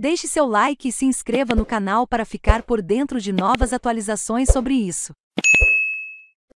Deixe seu like e se inscreva no canal para ficar por dentro de novas atualizações sobre isso.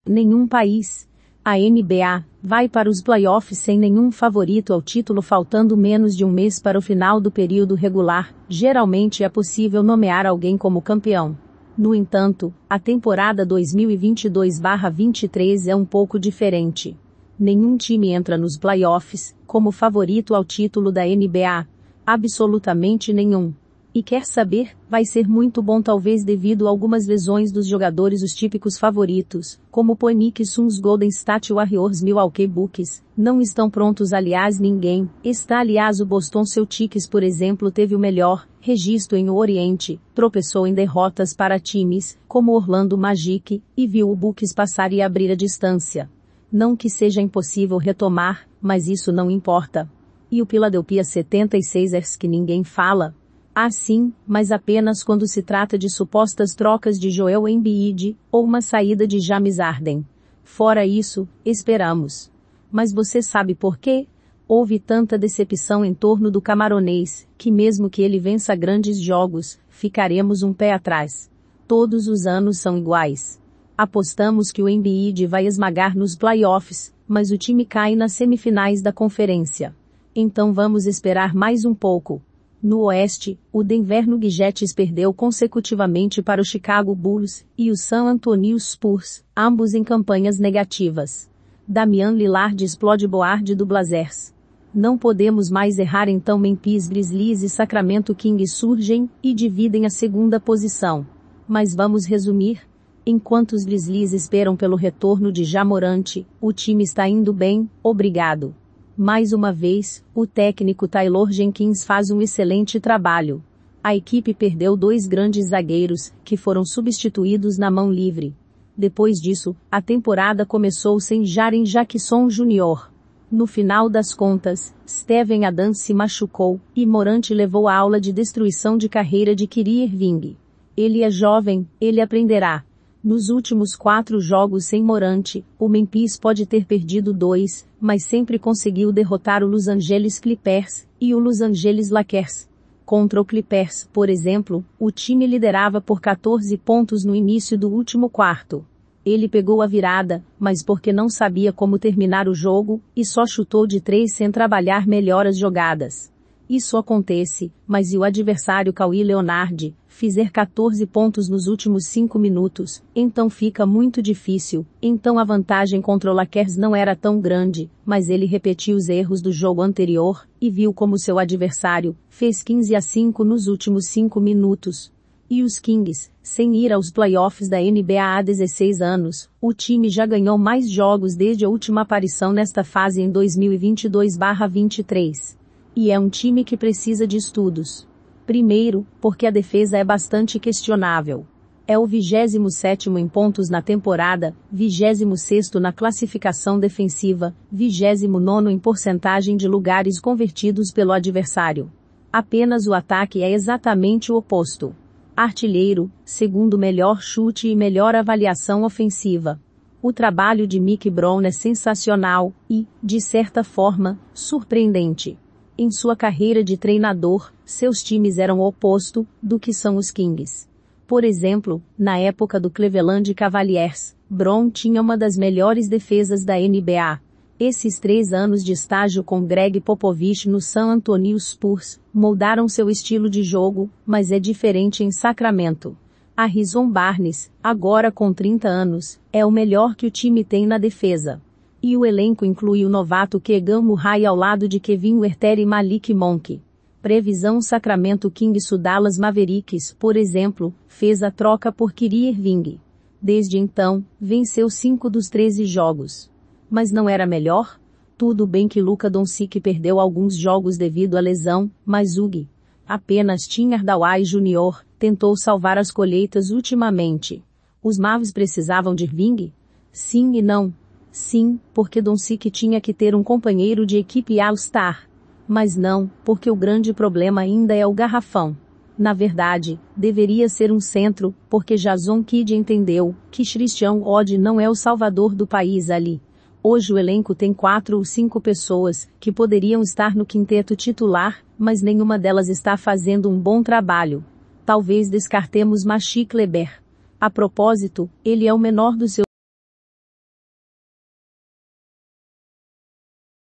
Nenhum país, a NBA, vai para os playoffs sem nenhum favorito ao título faltando menos de um mês para o final do período regular, geralmente é possível nomear alguém como campeão. No entanto, a temporada 2022-23 é um pouco diferente. Nenhum time entra nos playoffs como favorito ao título da NBA, Absolutamente nenhum. E quer saber, vai ser muito bom talvez devido a algumas lesões dos jogadores os típicos favoritos, como Panic Suns Golden State Warriors Milwaukee Bucks, não estão prontos aliás ninguém, está aliás o Boston Celtics por exemplo teve o melhor, registro em o Oriente, tropeçou em derrotas para times, como Orlando Magic, e viu o Bucks passar e abrir a distância. Não que seja impossível retomar, mas isso não importa e o Piladelphia 76ers que ninguém fala. Ah, sim, mas apenas quando se trata de supostas trocas de Joel Embiid, ou uma saída de James Arden. Fora isso, esperamos. Mas você sabe por quê? Houve tanta decepção em torno do camaronês, que mesmo que ele vença grandes jogos, ficaremos um pé atrás. Todos os anos são iguais. Apostamos que o Embiid vai esmagar nos playoffs, mas o time cai nas semifinais da conferência. Então vamos esperar mais um pouco. No oeste, o Denver Nuggets perdeu consecutivamente para o Chicago Bulls e o San Antonio Spurs, ambos em campanhas negativas. Damian Lillard explode Board do Blazers. Não podemos mais errar então Memphis Grizzlies e Sacramento Kings surgem e dividem a segunda posição. Mas vamos resumir. Enquanto os Grizzlies esperam pelo retorno de Jamorante, o time está indo bem, obrigado. Mais uma vez, o técnico Taylor Jenkins faz um excelente trabalho. A equipe perdeu dois grandes zagueiros, que foram substituídos na mão livre. Depois disso, a temporada começou sem Jaren Jackson Jr. No final das contas, Steven Adams se machucou, e Morante levou a aula de destruição de carreira de Kyrie Irving. Ele é jovem, ele aprenderá. Nos últimos quatro jogos sem Morante, o Memphis pode ter perdido dois, mas sempre conseguiu derrotar o Los Angeles Clippers e o Los Angeles Lakers. Contra o Clippers, por exemplo, o time liderava por 14 pontos no início do último quarto. Ele pegou a virada, mas porque não sabia como terminar o jogo, e só chutou de três sem trabalhar melhor as jogadas. Isso acontece, mas e o adversário Cauí Leonardi fizer 14 pontos nos últimos 5 minutos, então fica muito difícil. Então a vantagem contra o Lakers não era tão grande, mas ele repetiu os erros do jogo anterior e viu como seu adversário fez 15 a 5 nos últimos 5 minutos. E os Kings, sem ir aos playoffs da NBA há 16 anos, o time já ganhou mais jogos desde a última aparição nesta fase em 2022-23. E é um time que precisa de estudos. Primeiro, porque a defesa é bastante questionável. É o 27 em pontos na temporada, 26 na classificação defensiva, 29 em porcentagem de lugares convertidos pelo adversário. Apenas o ataque é exatamente o oposto. Artilheiro, segundo melhor chute e melhor avaliação ofensiva. O trabalho de Mick Brown é sensacional e, de certa forma, surpreendente. Em sua carreira de treinador, seus times eram o oposto do que são os Kings. Por exemplo, na época do Cleveland Cavaliers, Bron tinha uma das melhores defesas da NBA. Esses três anos de estágio com Greg Popovich no San Antonio Spurs moldaram seu estilo de jogo, mas é diferente em Sacramento. A Harrison Barnes, agora com 30 anos, é o melhor que o time tem na defesa e o elenco inclui o novato Kegan Murray ao lado de Kevin Werther e Malik Monk. Previsão Sacramento Kings Dallas Mavericks, por exemplo, fez a troca por Kyrie Irving. Desde então, venceu 5 dos 13 jogos. Mas não era melhor? Tudo bem que Luca Doncic perdeu alguns jogos devido à lesão, mas Ugg apenas Tim Hardaway Jr. tentou salvar as colheitas ultimamente. Os Mavs precisavam de Irving? Sim e não. Sim, porque Don Sick tinha que ter um companheiro de equipe All-Star. Mas não, porque o grande problema ainda é o garrafão. Na verdade, deveria ser um centro, porque Jason Kidd entendeu que Christian Odd não é o salvador do país ali. Hoje o elenco tem quatro ou cinco pessoas que poderiam estar no quinteto titular, mas nenhuma delas está fazendo um bom trabalho. Talvez descartemos Machi Kleber. A propósito, ele é o menor dos seus